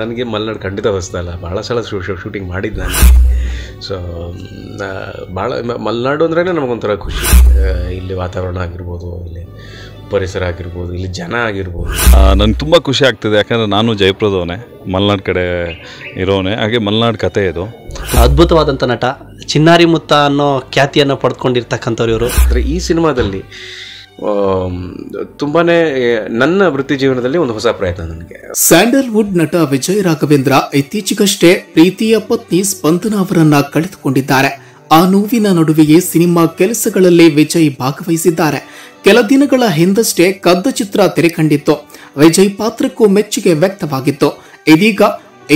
ನನಗೆ ಮಲ್ನಾಡು ಖಂಡಿತ ಇಲ್ಲ ಭಾಳ ಸಲ ಶೂಟಿಂಗ್ ಮಾಡಿದ್ದು ನಾನು ಸೊ ಭಾಳ ಮಲೆನಾಡು ಅಂದ್ರೇ ನಮಗೊಂಥರ ಖುಷಿ ಇಲ್ಲಿ ವಾತಾವರಣ ಆಗಿರ್ಬೋದು ಇಲ್ಲಿ ಪರಿಸರ ಆಗಿರ್ಬೋದು ಇಲ್ಲಿ ಜನ ಆಗಿರ್ಬೋದು ನನಗೆ ತುಂಬ ಖುಷಿ ಆಗ್ತದೆ ಯಾಕಂದರೆ ನಾನು ಜಯಪ್ರದವನೇ ಮಲೆನಾಡು ಕಡೆ ಇರೋವನೇ ಹಾಗೆ ಮಲೆನಾಡು ಕತೆ ಇದು ಅದ್ಭುತವಾದಂಥ ನಟ ಚಿನ್ನಾರಿ ಮುತ್ತ ಅನ್ನೋ ಖ್ಯಾತಿಯನ್ನು ಪಡ್ಕೊಂಡಿರ್ತಕ್ಕಂಥವ್ರು ಇವರು ಅಂದರೆ ಈ ಸಿನಿಮಾದಲ್ಲಿ ತುಂಬಾನೇ ನನ್ನ ವೃತ್ತಿ ಜೀವನದಲ್ಲಿ ಒಂದು ಹೊಸ ಪ್ರಯತ್ನ ನನಗೆ ಸ್ಯಾಂಡಲ್ವುಡ್ ನಟ ವಿಜಯ್ ರಾಘವೇಂದ್ರ ಇತ್ತೀಚೆಗಷ್ಟೇ ಪ್ರೀತಿಯ ಪತ್ನಿ ಸ್ಪಂದನ ಅವರನ್ನ ಕಳೆದುಕೊಂಡಿದ್ದಾರೆ ಆ ನೋವಿನ ನಡುವೆಯೇ ಸಿನಿಮಾ ಕೆಲಸಗಳಲ್ಲಿ ವಿಜಯ್ ಭಾಗವಹಿಸಿದ್ದಾರೆ ಕೆಲ ದಿನಗಳ ಹಿಂದಷ್ಟೇ ಕದ್ದ ಚಿತ್ರ ತೆರೆಕಂಡಿತ್ತು ವಿಜಯ್ ಪಾತ್ರಕ್ಕೂ ಮೆಚ್ಚುಗೆ ವ್ಯಕ್ತವಾಗಿತ್ತು ಇದೀಗ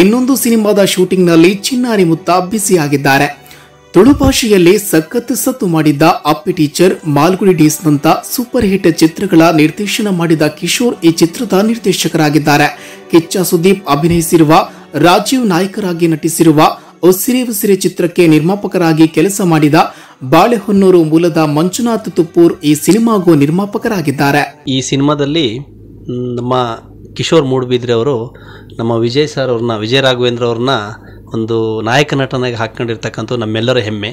ಇನ್ನೊಂದು ಸಿನಿಮಾದ ಶೂಟಿಂಗ್ನಲ್ಲಿ ಚಿನ್ನಾರಿ ಮುತ್ತ ಬ್ಯುಸಿಯಾಗಿದ್ದಾರೆ ತುಳು ಭಾಷೆಯಲ್ಲಿ ಸಖತ್ ಸತ್ತು ಮಾಡಿದ್ದ ಅಪ್ಪಿ ಟೀಚರ್ ಮಾಲ್ಗುಡಿ ಡೇಸ್ ನಂತ ಸೂಪರ್ ಹಿಟ್ ಚಿತ್ರಗಳ ನಿರ್ದೇಶನ ಮಾಡಿದ ಕಿಶೋರ್ ಈ ಚಿತ್ರದ ನಿರ್ದೇಶಕರಾಗಿದ್ದಾರೆ ಕಿಚ್ಚ ಸುದೀಪ್ ಅಭಿನಯಿಸಿರುವ ರಾಜೀವ್ ನಾಯಕರಾಗಿ ನಟಿಸಿರುವ ಒಸಿರೆ ಉಸಿರೆ ಚಿತ್ರಕ್ಕೆ ನಿರ್ಮಾಪಕರಾಗಿ ಕೆಲಸ ಮಾಡಿದ ಬಾಳೆಹೊನ್ನೂರು ಮೂಲದ ಮಂಜುನಾಥ್ ತುಪ್ಪೂರ್ ಈ ಸಿನಿಮಾಗೂ ನಿರ್ಮಾಪಕರಾಗಿದ್ದಾರೆ ಈ ಸಿನಿಮಾದಲ್ಲಿ ನಮ್ಮ ಕಿಶೋರ್ ಮೂಡ್ಬಿದ್ರೆ ಅವರು ನಮ್ಮ ವಿಜಯ್ ಸರ್ ಅವ್ರನ್ನ ವಿಜಯ್ ರಾಘವೇಂದ್ರ ಅವ್ರನ್ನ ಒಂದು ನಾಯಕ ನಟನಾಗಿ ಹಾಕ್ಕೊಂಡಿರ್ತಕ್ಕಂಥ ನಮ್ಮೆಲ್ಲರ ಹೆಮ್ಮೆ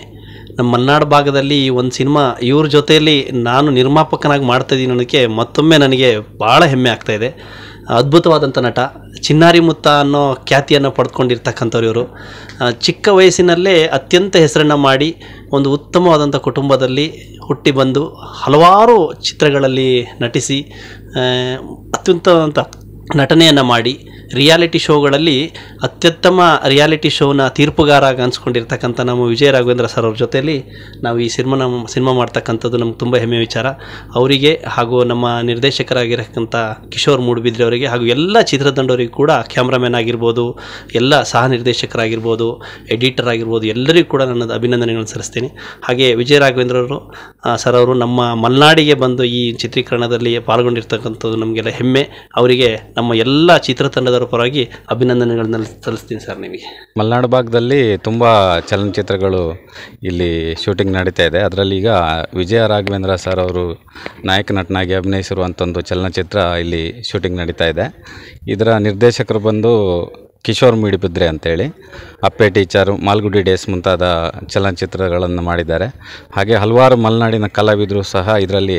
ನಮ್ಮ ಮಲ್ನಾಡು ಭಾಗದಲ್ಲಿ ಈ ಒಂದು ಸಿನಿಮಾ ಇವ್ರ ಜೊತೆಯಲ್ಲಿ ನಾನು ನಿರ್ಮಾಪಕನಾಗಿ ಮಾಡ್ತಾಯಿದ್ದೀನಿ ಅನ್ನೋದಕ್ಕೆ ಮತ್ತೊಮ್ಮೆ ನನಗೆ ಭಾಳ ಹೆಮ್ಮೆ ಆಗ್ತಾಯಿದೆ ಅದ್ಭುತವಾದಂಥ ನಟ ಚಿನ್ನಾರಿ ಮುತ್ತ ಅನ್ನೋ ಖ್ಯಾತಿಯನ್ನು ಪಡ್ಕೊಂಡಿರ್ತಕ್ಕಂಥವ್ರು ಇವರು ಚಿಕ್ಕ ವಯಸ್ಸಿನಲ್ಲೇ ಅತ್ಯಂತ ಹೆಸರನ್ನು ಮಾಡಿ ಒಂದು ಉತ್ತಮವಾದಂಥ ಕುಟುಂಬದಲ್ಲಿ ಹುಟ್ಟಿ ಬಂದು ಹಲವಾರು ಚಿತ್ರಗಳಲ್ಲಿ ನಟಿಸಿ ಅತ್ಯುತ್ತಮವಾದಂಥ ನಟನೆಯನ್ನು ಮಾಡಿ ರಿಯಾಲಿಟಿ ಶೋಗಳಲ್ಲಿ ಅತ್ಯುತ್ತಮ ರಿಯಾಲಿಟಿ ಶೋನ ತೀರ್ಪುಗಾರಾಗಿ ಅನ್ಸ್ಕೊಂಡಿರ್ತಕ್ಕಂಥ ನಮ್ಮ ವಿಜಯ ರಾಘವೇಂದ್ರ ಸರ್ ಅವ್ರ ಜೊತೆಯಲ್ಲಿ ನಾವು ಈ ಸಿನಿಮಾ ನಮ್ಮ ಸಿನಿಮಾ ಮಾಡ್ತಕ್ಕಂಥದ್ದು ನಮ್ಗೆ ತುಂಬ ಹೆಮ್ಮೆ ವಿಚಾರ ಅವರಿಗೆ ಹಾಗೂ ನಮ್ಮ ನಿರ್ದೇಶಕರಾಗಿರತಕ್ಕಂಥ ಕಿಶೋರ್ ಮೂಡುಬಿದ್ರೆ ಅವರಿಗೆ ಹಾಗೂ ಎಲ್ಲ ಚಿತ್ರತಂಡವರಿಗೆ ಕೂಡ ಕ್ಯಾಮ್ರಾಮ್ಯಾನ್ ಆಗಿರ್ಬೋದು ಎಲ್ಲ ಸಹ ನಿರ್ದೇಶಕರಾಗಿರ್ಬೋದು ಎಡಿಟರ್ ಆಗಿರ್ಬೋದು ಎಲ್ಲರಿಗೂ ಕೂಡ ನನ್ನ ಅಭಿನಂದನೆಗಳನ್ನು ಸಲ್ಲಿಸ್ತೀನಿ ಹಾಗೆ ವಿಜಯ ರಾಘವೇಂದ್ರ ಅವರು ಸರ್ ಅವರು ನಮ್ಮ ಮಲ್ನಾಡಿಗೆ ಬಂದು ಈ ಚಿತ್ರೀಕರಣದಲ್ಲಿ ಪಾಲ್ಗೊಂಡಿರ್ತಕ್ಕಂಥದ್ದು ನಮಗೆಲ್ಲ ಹೆಮ್ಮೆ ಅವರಿಗೆ ನಮ್ಮ ಎಲ್ಲ ಚಿತ್ರತಂಡದವರು ಎಲ್ಲರ ಪರವಾಗಿ ಅಭಿನಂದನೆಗಳನ್ನ ಸಲ್ಲಿಸ್ತೀನಿ ಸರ್ ನಿಮಗೆ ಮಲೆನಾಡು ಭಾಗದಲ್ಲಿ ತುಂಬ ಚಲನಚಿತ್ರಗಳು ಇಲ್ಲಿ ಶೂಟಿಂಗ್ ನಡೀತಾ ಇದೆ ಅದರಲ್ಲಿ ಈಗ ವಿಜಯ ರಾಘವೇಂದ್ರ ಸರ್ ಅವರು ನಾಯಕ ನಟನಾಗಿ ಅಭಿನಯಿಸಿರುವಂಥ ಒಂದು ಚಲನಚಿತ್ರ ಇಲ್ಲಿ ಶೂಟಿಂಗ್ ನಡೀತಾ ಇದೆ ಇದರ ನಿರ್ದೇಶಕರು ಬಂದು ಕಿಶೋರ್ ಮೂಡಿಬಿದ್ರೆ ಅಂತೇಳಿ ಅಪ್ಪೆ ಟೀಚರು ಮಾಲ್ಗುಡಿ ಡೇಸ್ ಮುಂತಾದ ಚಲನಚಿತ್ರಗಳನ್ನು ಮಾಡಿದ್ದಾರೆ ಹಾಗೆ ಹಲವಾರು ಮಲೆನಾಡಿನ ಕಲಾವಿದರು ಸಹ ಇದರಲ್ಲಿ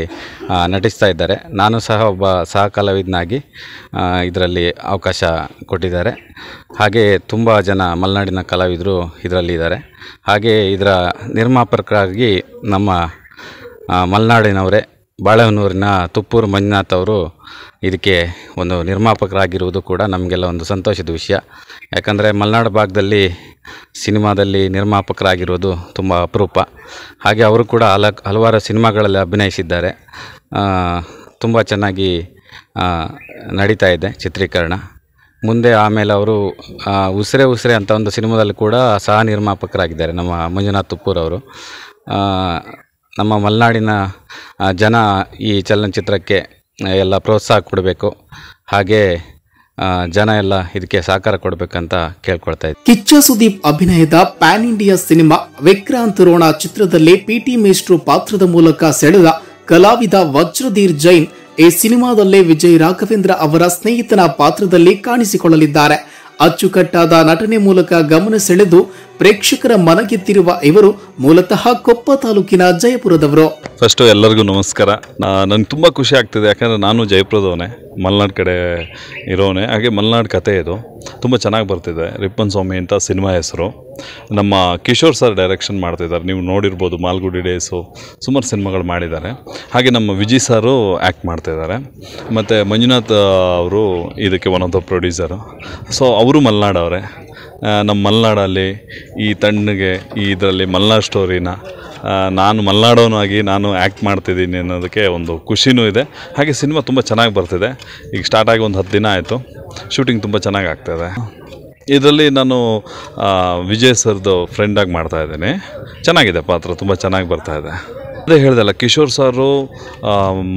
ನಟಿಸ್ತಾ ಇದ್ದಾರೆ ನಾನು ಸಹ ಒಬ್ಬ ಸಹ ಕಲಾವಿದನಾಗಿ ಇದರಲ್ಲಿ ಅವಕಾಶ ಕೊಟ್ಟಿದ್ದಾರೆ ಹಾಗೆ ತುಂಬ ಜನ ಮಲೆನಾಡಿನ ಕಲಾವಿದರು ಇದರಲ್ಲಿ ಇದ್ದಾರೆ ಹಾಗೆ ಇದರ ನಿರ್ಮಾಪಕರಾಗಿ ನಮ್ಮ ಮಲೆನಾಡಿನವರೇ ಬಾಳೆಹೊನ್ನೂರಿನ ತುಪ್ಪೂರು ಮಂಜುನಾಥ್ ಅವರು ಇದಕ್ಕೆ ಒಂದು ನಿರ್ಮಾಪಕರಾಗಿರುವುದು ಕೂಡ ನಮಗೆಲ್ಲ ಒಂದು ಸಂತೋಷದ ವಿಷಯ ಯಾಕಂದರೆ ಮಲೆನಾಡು ಭಾಗದಲ್ಲಿ ಸಿನಿಮಾದಲ್ಲಿ ನಿರ್ಮಾಪಕರಾಗಿರುವುದು ತುಂಬ ಅಪರೂಪ ಹಾಗೆ ಅವರು ಕೂಡ ಹಲ ಹಲವಾರು ಸಿನಿಮಾಗಳಲ್ಲಿ ಅಭಿನಯಿಸಿದ್ದಾರೆ ತುಂಬ ಚೆನ್ನಾಗಿ ನಡೀತಾ ಇದೆ ಚಿತ್ರೀಕರಣ ಮುಂದೆ ಆಮೇಲೆ ಅವರು ಉಸಿರೆ ಉಸಿರೆ ಅಂತ ಒಂದು ಸಿನಿಮಾದಲ್ಲಿ ಕೂಡ ಸಹ ನಿರ್ಮಾಪಕರಾಗಿದ್ದಾರೆ ನಮ್ಮ ಮಂಜುನಾಥ್ ತುಪ್ಪೂರವರು ನಮ್ಮ ಮಲೆನಾಡಿನ ಜನ ಈ ಚಲನಚಿತ್ರಕ್ಕೆ ಎಲ್ಲ ಪ್ರೋತ್ಸಾಹ ಕೊಡಬೇಕು ಹಾಗೆ ಜನ ಎಲ್ಲ ಇದಕ್ಕೆ ಸಹಕಾರ ಕೊಡಬೇಕಂತ ಕೇಳ್ಕೊಳ್ತಾ ಇದ್ದೆ ಕಿಚ್ಚ ಸುದೀಪ್ ಅಭಿನಯದ pan India cinema Vikrant Rona ಚಿತ್ರದಲ್ಲಿ ಪಿ ಟಿ ಮೇಷ್ಟ್ರು ಪಾತ್ರದ ಮೂಲಕ ಸೆಳೆದ ಕಲಾವಿದ ವಜ್ರಧೀರ್ ಜೈನ್ ಈ ಸಿನಿಮಾದಲ್ಲಿ ವಿಜಯ್ ರಾಘವೇಂದ್ರ ಅವರ ಸ್ನೇಹಿತನ ಪಾತ್ರದಲ್ಲಿ ಕಾಣಿಸಿಕೊಳ್ಳಲಿದ್ದಾರೆ ಅಚ್ಚುಕಟ್ಟಾದ ನಟನೆ ಮೂಲಕ ಗಮನ ಸೆಳೆದು ಪ್ರೇಕ್ಷಕರ ಮನಗೆತ್ತಿರುವ ಇವರು ಮೂಲತಃ ಕೊಪ್ಪ ತಾಲೂಕಿನ ಜಯಪುರದವರು ಫಸ್ಟು ಎಲ್ಲರಿಗೂ ನಮಸ್ಕಾರ ನನಗೆ ತುಂಬ ಖುಷಿ ಆಗ್ತಿದೆ ಯಾಕಂದರೆ ನಾನು ಜಯಪುರದವನೇ ಮಲೆನಾಡು ಕಡೆ ಇರೋವನೇ ಹಾಗೆ ಮಲೆನಾಡು ಕತೆ ಇದು ತುಂಬ ಚೆನ್ನಾಗಿ ಬರ್ತಿದೆ ರಿಪ್ಪನ್ ಸ್ವಾಮಿ ಅಂತ ಸಿನಿಮಾ ಹೆಸರು ನಮ್ಮ ಕಿಶೋರ್ ಸರ್ ಡೈರೆಕ್ಷನ್ ಮಾಡ್ತಿದ್ದಾರೆ ನೀವು ನೋಡಿರ್ಬೋದು ಮಾಲ್ಗುಡಿ ಡೇಸು ಸುಮಾರು ಸಿನಿಮಾಗಳು ಮಾಡಿದ್ದಾರೆ ಹಾಗೆ ನಮ್ಮ ವಿಜಯ್ ಸಾರು ಆ್ಯಕ್ಟ್ ಇದ್ದಾರೆ ಮತ್ತು ಮಂಜುನಾಥ್ ಅವರು ಇದಕ್ಕೆ ಒನ್ ಆಫ್ ದ ಪ್ರೊಡ್ಯೂಸರು ಸೊ ಅವರು ಮಲೆನಾಡವರೇ ನಮ್ಮ ಮಲೆನಾಡಲ್ಲಿ ಈ ತಣ್ಣಗೆ ಈ ಇದರಲ್ಲಿ ಮಲ್ನಾಡು ಸ್ಟೋರಿನ ನಾನು ಮಲೆನಾಡೋನು ಆಗಿ ನಾನು ಆ್ಯಕ್ಟ್ ಮಾಡ್ತಿದ್ದೀನಿ ಅನ್ನೋದಕ್ಕೆ ಒಂದು ಖುಷಿನೂ ಇದೆ ಹಾಗೆ ಸಿನಿಮಾ ತುಂಬ ಚೆನ್ನಾಗಿ ಬರ್ತಿದೆ ಈಗ ಸ್ಟಾರ್ಟ್ ಆಗಿ ಒಂದು ಹತ್ತು ದಿನ ಆಯಿತು ಶೂಟಿಂಗ್ ತುಂಬ ಚೆನ್ನಾಗಿ ಆಗ್ತಾಯಿದೆ ಇದರಲ್ಲಿ ನಾನು ವಿಜಯ್ ಸರ್ದು ಫ್ರೆಂಡಾಗಿ ಮಾಡ್ತಾಯಿದ್ದೀನಿ ಚೆನ್ನಾಗಿದೆ ಪಾತ್ರ ತುಂಬ ಚೆನ್ನಾಗಿ ಬರ್ತಾಯಿದೆ ಅದೇ ಹೇಳ್ದಲ್ಲ ಕಿಶೋರ್ ಸಾರು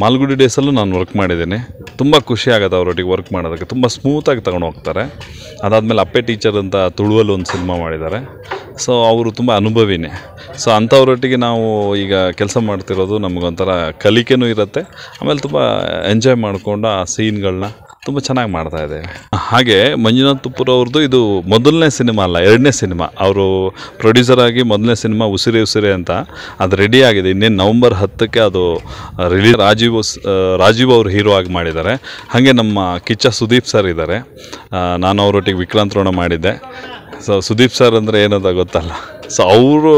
ಮಾಲ್ಗುಡಿ ಡೇಸಲ್ಲೂ ನಾನು ವರ್ಕ್ ಮಾಡಿದ್ದೀನಿ ತುಂಬ ಖುಷಿ ಆಗುತ್ತೆ ಅವರೊಟ್ಟಿಗೆ ವರ್ಕ್ ಮಾಡೋದಕ್ಕೆ ತುಂಬ ಸ್ಮೂತಾಗಿ ತಗೊಂಡು ಹೋಗ್ತಾರೆ ಅದಾದಮೇಲೆ ಅಪ್ಪೆ ಟೀಚರ್ ಅಂತ ತುಳುವಲ್ಲಿ ಒಂದು ಸಿನಿಮಾ ಮಾಡಿದ್ದಾರೆ ಸೊ ಅವರು ತುಂಬ ಅನುಭವಿನೇ ಸೊ ಅಂಥವ್ರೊಟ್ಟಿಗೆ ನಾವು ಈಗ ಕೆಲಸ ಮಾಡ್ತಿರೋದು ನಮಗೊಂಥರ ಕಲಿಕೆನೂ ಇರುತ್ತೆ ಆಮೇಲೆ ತುಂಬ ಎಂಜಾಯ್ ಮಾಡಿಕೊಂಡು ಆ ಸೀನ್ಗಳನ್ನ ತುಂಬ ಚೆನ್ನಾಗಿ ಮಾಡ್ತಾ ಇದ್ದೇವೆ ಹಾಗೆ ಮಂಜುನಾಥ್ ತುಪ್ಪುರವ್ರದ್ದು ಅವ್ರದ್ದು ಇದು ಮೊದಲನೇ ಸಿನಿಮಾ ಅಲ್ಲ ಎರಡನೇ ಸಿನಿಮಾ ಅವರು ಪ್ರೊಡ್ಯೂಸರ್ ಆಗಿ ಮೊದಲನೇ ಸಿನಿಮಾ ಉಸಿರೆ ಉಸಿರೆ ಅಂತ ಅದು ರೆಡಿ ಆಗಿದೆ ಇನ್ನೇನು ನವಂಬರ್ ಹತ್ತಕ್ಕೆ ಅದು ರಿಲೀಸ್ ರಾಜೀವ್ ರಾಜೀವ್ ಅವರು ಹೀರೋ ಆಗಿ ಮಾಡಿದ್ದಾರೆ ಹಾಗೆ ನಮ್ಮ ಕಿಚ್ಚ ಸುದೀಪ್ ಸರ್ ಇದ್ದಾರೆ ನಾನು ಅವರೊಟ್ಟಿಗೆ ವಿಕ್ರಾಂತ್ ರೋಣ ಮಾಡಿದ್ದೆ ಸೊ ಸುದೀಪ್ ಸರ್ ಅಂದರೆ ಏನಂತ ಗೊತ್ತಲ್ಲ ಸೊ ಅವರು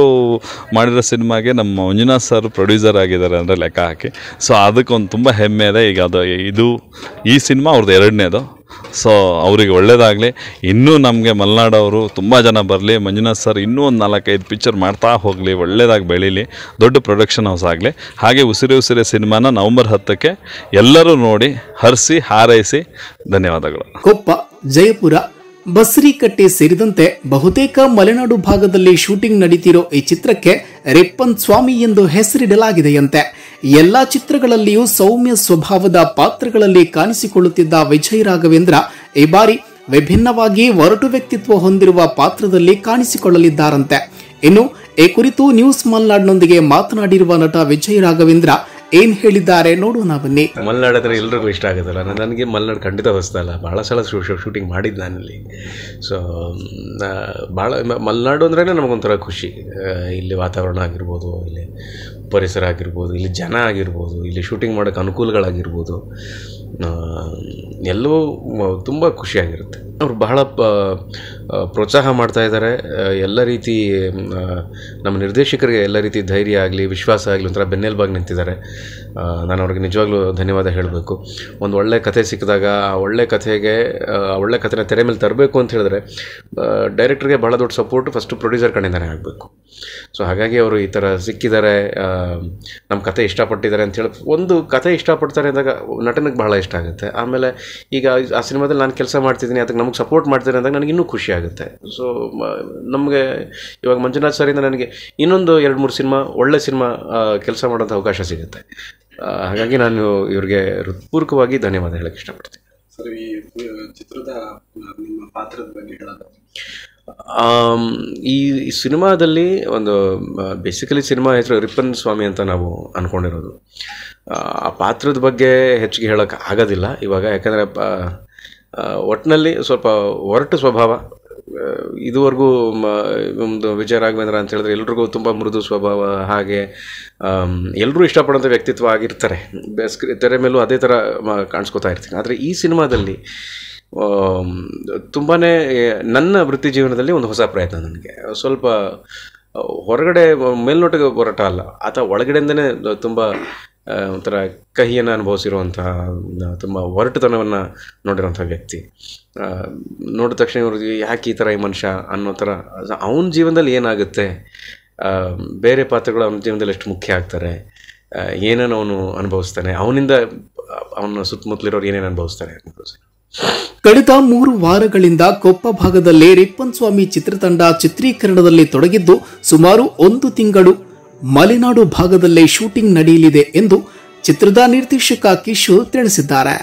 ಮಾಡಿರೋ ಸಿನಿಮಾಗೆ ನಮ್ಮ ಮಂಜುನಾಥ್ ಸರ್ ಪ್ರೊಡ್ಯೂಸರ್ ಆಗಿದ್ದಾರೆ ಅಂದರೆ ಲೆಕ್ಕ ಹಾಕಿ ಸೊ ಅದಕ್ಕೊಂದು ತುಂಬ ಹೆಮ್ಮೆ ಇದೆ ಈಗ ಅದು ಇದು ಈ ಸಿನಿಮಾ ಅವ್ರದ್ದು ಎರಡನೇದು ಸೊ ಅವರಿಗೆ ಒಳ್ಳೇದಾಗಲಿ ಇನ್ನೂ ನಮಗೆ ಮಲೆನಾಡವರು ತುಂಬ ಜನ ಬರಲಿ ಮಂಜುನಾಥ್ ಸರ್ ಇನ್ನೂ ಒಂದು ನಾಲ್ಕೈದು ಪಿಕ್ಚರ್ ಮಾಡ್ತಾ ಹೋಗಲಿ ಒಳ್ಳೇದಾಗಿ ಬೆಳೀಲಿ ದೊಡ್ಡ ಪ್ರೊಡಕ್ಷನ್ ಹೌಸ್ ಆಗಲಿ ಹಾಗೆ ಉಸಿರೆ ಉಸಿರೆ ಸಿನಿಮಾನ ನವಂಬರ್ ಹತ್ತಕ್ಕೆ ಎಲ್ಲರೂ ನೋಡಿ ಹರಿಸಿ ಹಾರೈಸಿ ಧನ್ಯವಾದಗಳು ಕೊಪ್ಪ ಜಯಪುರ ಬಸರಿಕಟ್ಟೆ ಸೇರಿದಂತೆ ಬಹುತೇಕ ಮಲೆನಾಡು ಭಾಗದಲ್ಲಿ ಶೂಟಿಂಗ್ ನಡೀತಿರೋ ಈ ಚಿತ್ರಕ್ಕೆ ರಿಪ್ಪನ್ ಸ್ವಾಮಿ ಎಂದು ಹೆಸರಿಡಲಾಗಿದೆಯಂತೆ ಎಲ್ಲ ಚಿತ್ರಗಳಲ್ಲಿಯೂ ಸೌಮ್ಯ ಸ್ವಭಾವದ ಪಾತ್ರಗಳಲ್ಲಿ ಕಾಣಿಸಿಕೊಳ್ಳುತ್ತಿದ್ದ ವಿಜಯ್ ರಾಘವೇಂದ್ರ ಈ ಬಾರಿ ವಿಭಿನ್ನವಾಗಿ ಒರಟು ವ್ಯಕ್ತಿತ್ವ ಹೊಂದಿರುವ ಪಾತ್ರದಲ್ಲಿ ಕಾಣಿಸಿಕೊಳ್ಳಲಿದ್ದಾರಂತೆ ಇನ್ನು ಈ ಕುರಿತು ನ್ಯೂಸ್ ಮಲ್ನಾಡ್ನೊಂದಿಗೆ ಮಾತನಾಡಿರುವ ನಟ ವಿಜಯ್ ರಾಘವೇಂದ್ರ ಏನ್ ಹೇಳಿದ್ದಾರೆ ನೋಡೋಣ ಬನ್ನಿ ಮಲ್ನಾಡ್ ಹತ್ರ ಎಲ್ರಿಗೂ ಇಷ್ಟ ಆಗುತ್ತಲ್ಲ ನನಗೆ ಮಲ್ನಾಡ್ ಖಂಡಿತ ಹೊಸ್ತಲ್ಲ ಭಾಳ ಸಲ ಶೂಟಿಂಗ್ ಮಾಡಿದ್ದು ನಾನಿಲ್ಲಿ ಸೊ ಭಾಳ ಮಲ್ನಾಡು ಅಂದ್ರೆ ನಮಗೊಂಥರ ಖುಷಿ ಇಲ್ಲಿ ವಾತಾವರಣ ಆಗಿರ್ಬೋದು ಇಲ್ಲಿ ಪರಿಸರ ಆಗಿರ್ಬೋದು ಇಲ್ಲಿ ಜನ ಆಗಿರ್ಬೋದು ಇಲ್ಲಿ ಶೂಟಿಂಗ್ ಮಾಡೋಕ್ಕೆ ಅನುಕೂಲಗಳಾಗಿರ್ಬೋದು ಎಲ್ಲವೂ ತುಂಬ ಖುಷಿಯಾಗಿರುತ್ತೆ ಅವರು ಬಹಳ ಪ್ರೋತ್ಸಾಹ ಮಾಡ್ತಾ ಇದ್ದಾರೆ ಎಲ್ಲ ರೀತಿ ನಮ್ಮ ನಿರ್ದೇಶಕರಿಗೆ ಎಲ್ಲ ರೀತಿ ಧೈರ್ಯ ಆಗಲಿ ವಿಶ್ವಾಸ ಆಗಲಿ ಒಂಥರ ಬೆನ್ನೆಲುಬಾಗಿ ನಿಂತಿದ್ದಾರೆ ನಾನು ಅವ್ರಿಗೆ ನಿಜವಾಗ್ಲೂ ಧನ್ಯವಾದ ಹೇಳಬೇಕು ಒಂದು ಒಳ್ಳೆ ಕಥೆ ಸಿಕ್ಕಿದಾಗ ಆ ಒಳ್ಳೆ ಕಥೆಗೆ ಆ ಒಳ್ಳೆ ಕಥೆನ ತೆರೆ ಮೇಲೆ ತರಬೇಕು ಅಂತ ಹೇಳಿದ್ರೆ ಡೈರೆಕ್ಟ್ರಿಗೆ ಭಾಳ ದೊಡ್ಡ ಸಪೋರ್ಟ್ ಫಸ್ಟು ಪ್ರೊಡ್ಯೂಸರ್ ಕಡೆಯಿಂದನೇ ಆಗಬೇಕು ಸೊ ಹಾಗಾಗಿ ಅವರು ಈ ಥರ ಸಿಕ್ಕಿದ್ದಾರೆ ನಮ್ಮ ಕತೆ ಇಷ್ಟಪಟ್ಟಿದ್ದಾರೆ ಅಂತೇಳಿ ಒಂದು ಕತೆ ಇಷ್ಟಪಡ್ತಾರೆ ಅಂದಾಗ ನಟನಿಗೆ ಬಹಳ ಇಷ್ಟ ಆಗುತ್ತೆ ಆಮೇಲೆ ಈಗ ಆ ಸಿನಿಮಾದಲ್ಲಿ ನಾನು ಕೆಲಸ ಮಾಡ್ತಿದ್ದೀನಿ ಅದಕ್ಕೆ ನಮ್ಮ ಸಪೋರ್ಟ್ ಮಾಡ್ತಾರೆ ಅಂದಾಗ ನನಗೆ ಇನ್ನೂ ಖುಷಿ ಆಗುತ್ತೆ ಸೊ ನಮಗೆ ಇವಾಗ ಮಂಜುನಾಥ್ ಸರಿಂದ ನನಗೆ ಇನ್ನೊಂದು ಎರಡು ಮೂರು ಸಿನಿಮಾ ಒಳ್ಳೆ ಸಿನಿಮಾ ಕೆಲಸ ಮಾಡೋಂಥ ಅವಕಾಶ ಸಿಗುತ್ತೆ ಹಾಗಾಗಿ ನಾನು ಇವ್ರಿಗೆ ಹೃತ್ಪೂರ್ವಕವಾಗಿ ಧನ್ಯವಾದ ಹೇಳಕ್ಕೆ ಇಷ್ಟಪಡ್ತೀನಿ ಈ ಚಿತ್ರದ ನಿಮ್ಮ ಪಾತ್ರದ ಬಗ್ಗೆ ಈ ಸಿನಿಮಾದಲ್ಲಿ ಒಂದು ಬೇಸಿಕಲಿ ಸಿನಿಮಾ ಹೆಸರು ರಿಪ್ಪನ್ ಸ್ವಾಮಿ ಅಂತ ನಾವು ಅನ್ಕೊಂಡಿರೋದು ಆ ಪಾತ್ರದ ಬಗ್ಗೆ ಹೆಚ್ಚಿಗೆ ಹೇಳೋಕೆ ಆಗೋದಿಲ್ಲ ಇವಾಗ ಯಾಕಂದರೆ ಒಟ್ಟಿನಲ್ಲಿ ಸ್ವಲ್ಪ ಒರಟು ಸ್ವಭಾವ ಇದುವರೆಗೂ ಒಂದು ವಿಜಯ ರಾಘವೇಂದ್ರ ಅಂತ ಹೇಳಿದ್ರೆ ಎಲ್ರಿಗೂ ತುಂಬ ಮೃದು ಸ್ವಭಾವ ಹಾಗೆ ಎಲ್ಲರೂ ಇಷ್ಟಪಡೋಂಥ ವ್ಯಕ್ತಿತ್ವ ಆಗಿರ್ತಾರೆ ಸ್ಕ್ರೀ ತೆರೆ ಮೇಲೂ ಅದೇ ಥರ ಕಾಣಿಸ್ಕೋತಾ ಇರ್ತೀನಿ ಆದರೆ ಈ ಸಿನಿಮಾದಲ್ಲಿ ತುಂಬಾ ನನ್ನ ವೃತ್ತಿ ಜೀವನದಲ್ಲಿ ಒಂದು ಹೊಸ ಪ್ರಯತ್ನ ನನಗೆ ಸ್ವಲ್ಪ ಹೊರಗಡೆ ಮೇಲ್ನೋಟಕ್ಕೆ ಹೊರಟ ಅಲ್ಲ ಆತ ಒಳಗಡೆಯಿಂದನೇ ತುಂಬ ಒಂಥರ ಕಹಿಯನ್ನು ಅನುಭವಿಸಿರುವಂತಹ ತುಂಬ ಒರಟುತನವನ್ನು ನೋಡಿರುವಂಥ ವ್ಯಕ್ತಿ ನೋಡಿದ ತಕ್ಷಣ ಇವ್ರಿಗೆ ಯಾಕೆ ಈ ಥರ ಈ ಮನುಷ್ಯ ಅನ್ನೋ ಥರ ಅವನ ಜೀವನದಲ್ಲಿ ಏನಾಗುತ್ತೆ ಬೇರೆ ಪಾತ್ರಗಳು ಅವನ ಜೀವನದಲ್ಲಿ ಎಷ್ಟು ಮುಖ್ಯ ಆಗ್ತಾರೆ ಏನೇನು ಅವನು ಅನುಭವಿಸ್ತಾನೆ ಅವನಿಂದ ಅವನ ಸುತ್ತಮುತ್ತಲಿರೋರು ಏನೇನು ಅನುಭವಿಸ್ತಾನೆ ಕಳೆದ ಮೂರು ವಾರಗಳಿಂದ ಕೊಪ್ಪ ಭಾಗದಲ್ಲಿ ರಿಪ್ಪನ್ ಸ್ವಾಮಿ ಚಿತ್ರತಂಡ ಚಿತ್ರೀಕರಣದಲ್ಲಿ ತೊಡಗಿದ್ದು ಸುಮಾರು ಒಂದು ತಿಂಗಳು ಮಲೆನಾಡು ಭಾಗದಲ್ಲೇ ಶೂಟಿಂಗ್ ನಡೆಯಲಿದೆ ಎಂದು ಚಿತ್ರದ ನಿರ್ದೇಶಕ ಕಿಶೋರ್ ತಿಳಿಸಿದ್ದಾರೆ